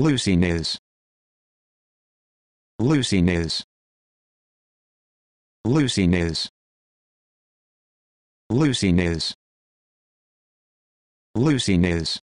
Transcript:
Leucine is. Leucine is. Leucine is. Leucine is. Leucine is.